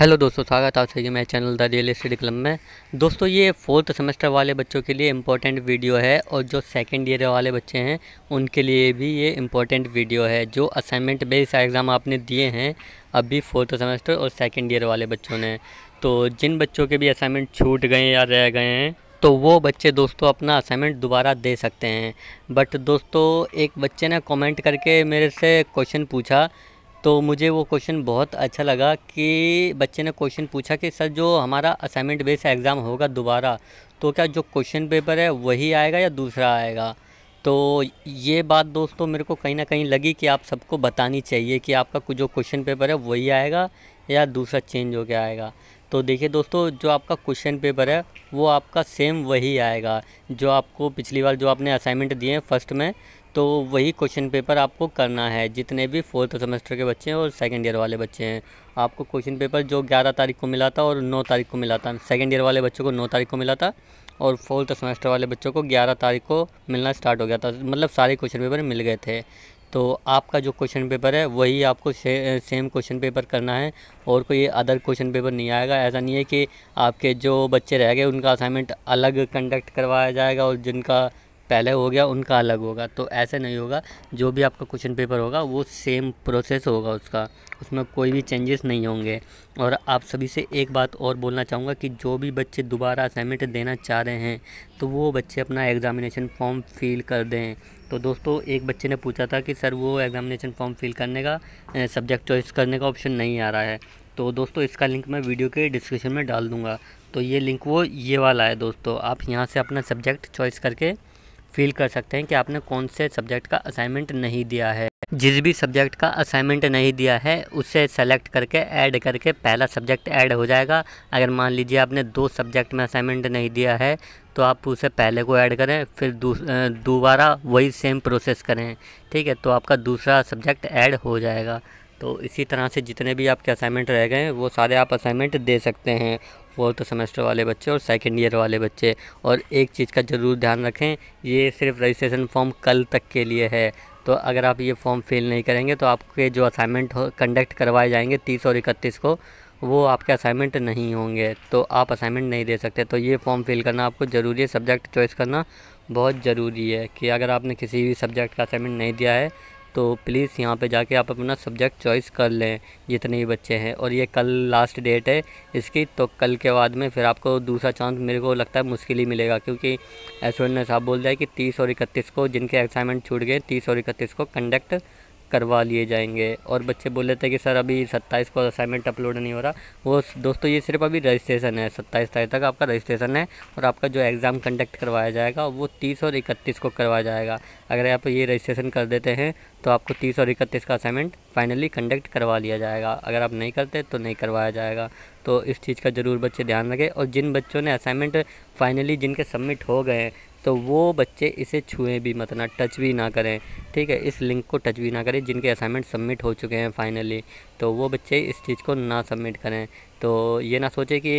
hello दोस्तों स्वागत आप सभी मेरे channel the real estate club में दोस्तों ये फोर्थ सेमेस्टर वाले बच्चों के लिए इम्पोर्टेंट वीडियो है और जो सेकंड ईयर वाले बच्चे हैं उनके लिए भी ये इम्पोर्टेंट वीडियो है जो असाइनमेंट बेस्ड एग्ज़ाम आपने दिए हैं अभी फोर्थ सेमेस्टर और सेकेंड ईयर वाले बच्चों ने तो जिन बच्चों के भी असाइनमेंट छूट गए या रह गए हैं तो वो बच्चे दोस्तों अपना असाइनमेंट दोबारा दे सकते हैं बट दोस्तों एक बच्चे ने कमेंट करके मेरे से क्वेश्चन पूछा तो मुझे वो क्वेश्चन बहुत अच्छा लगा कि बच्चे ने क्वेश्चन पूछा कि सर जो हमारा असाइनमेंट बेस एग्ज़ाम होगा दोबारा तो क्या जो क्वेश्चन पेपर है वही आएगा या दूसरा आएगा तो ये बात दोस्तों मेरे को कहीं ना कहीं लगी कि आप सबको बतानी चाहिए कि आपका जो क्वेश्चन पेपर है वही आएगा या दूसरा चेंज हो गया आएगा तो देखिए दोस्तों जो आपका क्वेश्चन पेपर है वो आपका सेम वही आएगा जो आपको पिछली बार जो आपने असाइनमेंट दिए हैं फर्स्ट में तो वही क्वेश्चन पेपर आपको करना है जितने भी फोर्थ सेमेस्टर के बच्चे हैं और सेकेंड ईयर वाले बच्चे हैं आपको क्वेश्चन पेपर जो ग्यारह तारीख को मिला था और नौ तारीख को मिला था सेकेंड ईयर वाले बच्चों को नौ तारीख को मिला था और फोर्थ सेमेस्टर वाले बच्चों को ग्यारह तारीख को मिलना स्टार्ट हो गया था मतलब सारे क्वेश्चन पेपर मिल गए थे तो आपका जो क्वेश्चन पेपर है वही आपको से, सेम क्वेश्चन पेपर करना है और कोई अदर क्वेश्चन पेपर नहीं आएगा ऐसा नहीं है कि आपके जो बच्चे रह गए उनका असाइनमेंट अलग कंडक्ट करवाया जाएगा और जिनका पहले हो गया उनका अलग होगा तो ऐसे नहीं होगा जो भी आपका क्वेश्चन पेपर होगा वो सेम प्रोसेस होगा उसका उसमें कोई भी चेंजेस नहीं होंगे और आप सभी से एक बात और बोलना चाहूँगा कि जो भी बच्चे दोबारा असाइनमेंट देना चाह रहे हैं तो वो बच्चे अपना एग्ज़ामिनेशन फॉर्म फिल कर दें तो दोस्तों एक बच्चे ने पूछा था कि सर वो एग्ज़ामिनेशन फॉर्म फिल करने का सब्जेक्ट चॉइस करने का ऑप्शन नहीं आ रहा है तो दोस्तों इसका लिंक मैं वीडियो के डिस्क्रिप्शन में डाल दूंगा तो ये लिंक वो ये वाला है दोस्तों आप यहाँ से अपना सब्जेक्ट चॉइस करके फिल कर सकते हैं कि आपने कौन से सब्जेक्ट का असाइनमेंट नहीं दिया है जिस भी सब्जेक्ट का असाइनमेंट नहीं दिया है उसे सेलेक्ट करके ऐड करके पहला सब्जेक्ट ऐड हो जाएगा अगर मान लीजिए आपने दो सब्जेक्ट में असाइनमेंट नहीं दिया है तो आप उसे पहले को ऐड करें फिर दोबारा वही सेम प्रोसेस करें ठीक है तो आपका दूसरा सब्जेक्ट ऐड हो जाएगा तो इसी तरह से जितने भी आपके असाइनमेंट रह गए हैं वो सारे आप असाइनमेंट दे सकते हैं फोर्थ सेमेस्टर वाले बच्चे और सेकेंड ईयर वाले बच्चे और एक चीज़ का ज़रूर ध्यान रखें ये सिर्फ रजिस्ट्रेशन फॉर्म कल तक के लिए है तो अगर आप ये फॉर्म फिल नहीं करेंगे तो आपके जो असाइनमेंट कंडक्ट करवाए जाएंगे तीस और इकतीस को वो आपके असाइनमेंट नहीं होंगे तो आप असाइनमेंट नहीं दे सकते तो ये फॉर्म फिल करना आपको ज़रूरी है सब्जेक्ट चॉइस करना बहुत ज़रूरी है कि अगर आपने किसी भी सब्जेक्ट का असाइनमेंट नहीं दिया है तो प्लीज़ यहाँ पे जाके आप अपना सब्जेक्ट चॉइस कर लें जितने भी बच्चे हैं और ये कल लास्ट डेट है इसकी तो कल के बाद में फिर आपको दूसरा चांस मेरे को लगता है मुश्किल ही मिलेगा क्योंकि एस ने साहब बोल दिया कि तीस और इकतीस को जिनके असाइनमेंट छूट गए तीस और इकतीस को कंडक्ट करवा लिए जाएंगे और बच्चे बोल रहे थे कि सर अभी सत्ताईस को असाइनमेंट अपलोड नहीं हो रहा वो दोस्तों ये सिर्फ अभी रजिस्ट्रेशन है सत्ताईस तारीख तक आपका रजिस्ट्रेशन है और आपका जो एग्ज़ाम कंडक्ट करवाया जाएगा वो तीस और इकतीस को करवाया जाएगा अगर आप ये रजिस्ट्रेशन कर देते हैं तो आपको तीस और इकतीस का असाइनमेंट फाइनली कंडक्ट करवा लिया जाएगा अगर आप नहीं करते तो नहीं करवाया जाएगा तो इस चीज़ का ज़रूर बच्चे ध्यान रखें और जिन बच्चों ने असाइनमेंट फाइनली जिनके सबमिट हो गए तो वो बच्चे इसे छुएं भी मत ना टच भी ना करें ठीक है इस लिंक को टच भी ना करें जिनके असाइनमेंट सबमिट हो चुके हैं फाइनली तो वो बच्चे इस चीज़ को ना सबमिट करें तो ये ना सोचे कि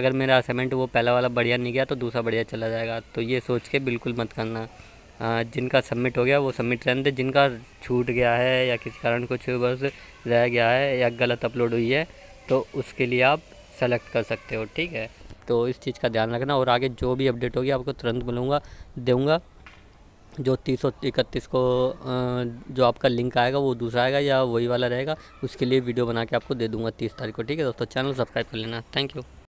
अगर मेरा असाइनमेंट वो पहला वाला बढ़िया नहीं गया तो दूसरा बढ़िया चला जाएगा तो ये सोच के बिल्कुल मत करना जिनका सबमिट हो गया वो सबमिट रहने दे जिनका छूट गया है या किसी कारण कुछ बस रह गया है या गलत अपलोड हुई है तो उसके लिए आप सेलेक्ट कर सकते हो ठीक है तो इस चीज़ का ध्यान रखना और आगे जो भी अपडेट होगी आपको तुरंत मिलूँगा दूँगा जो तीस सौ इकतीस को जो आपका लिंक आएगा वो दूसरा आएगा या वही वाला रहेगा उसके लिए वीडियो बना के आपको दे दूँगा तीस तारीख को ठीक है दोस्तों चैनल सब्सक्राइब कर लेना थैंक यू